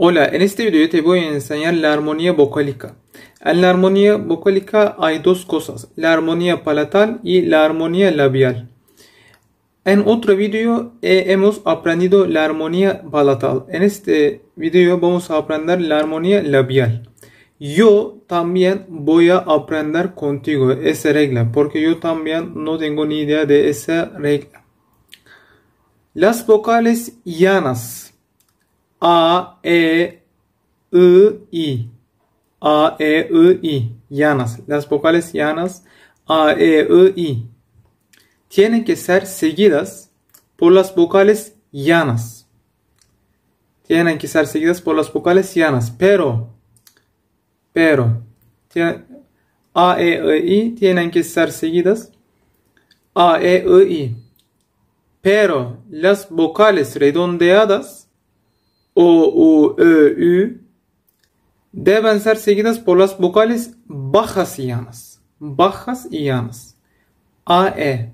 Hola, en este video te voy a enseñar la armonía vocálica. En la armonía vocálica hay dos cosas, la armonía palatal y la armonía labial. En otro video eh, hemos aprendido la armonía palatal. En este video vamos a aprender la armonía labial. Yo también voy a aprender contigo esa regla, porque yo también no tengo ni idea de esa regla. Las vocales llanas a, e, u i. A, e, u i. Llanas. Las vocales llanas a, e, u i. Tienen que ser seguidas por las vocales llanas. Tienen que ser seguidas por las vocales llanas. Pero, pero, a, e, u i tienen que ser seguidas a, e, u i. Pero las vocales redondeadas o, U, E, U. deben ser seguidas por las vocales bajas y llanas. Bajas y llanas. A, E.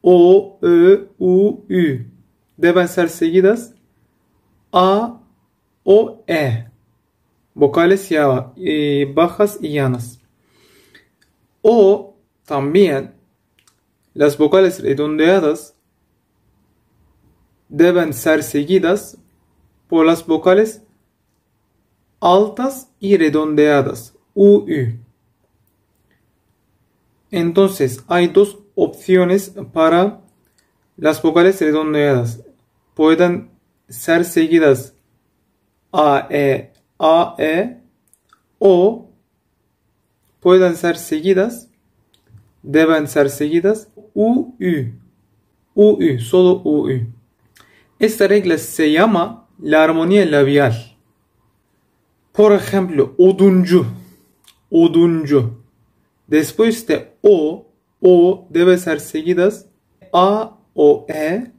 O, E U, U deben ser seguidas A, O, E. Vocales y bajas y llanas. O también las vocales redondeadas deben ser seguidas por las vocales altas y redondeadas, U Entonces, hay dos opciones para las vocales redondeadas. Pueden ser seguidas A E, e o pueden ser seguidas, deben ser seguidas U U solo U Esta regla se llama La armonía labial. Por ejemplo, oduncu. Oduncu. Después de o, o debe ser seguidas a, o, e,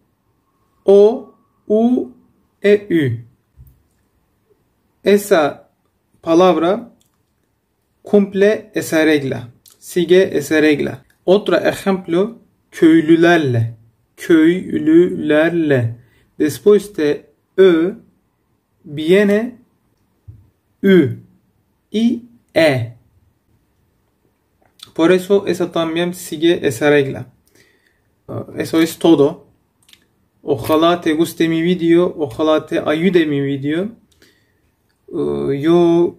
o, u, e, u. Esa palabra cumple esa regla. Sigue esa regla. Otro ejemplo, köylülerle. Köylülerle. Después de e viene ü y e. Por eso eso también sigue esa regla. Uh, eso es todo. Ojalá te guste mi video. ojalá te ayude mi video. Uh, yo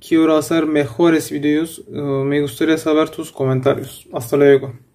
quiero hacer mejores videos. Uh, me gustaría saber tus comentarios. Hasta luego.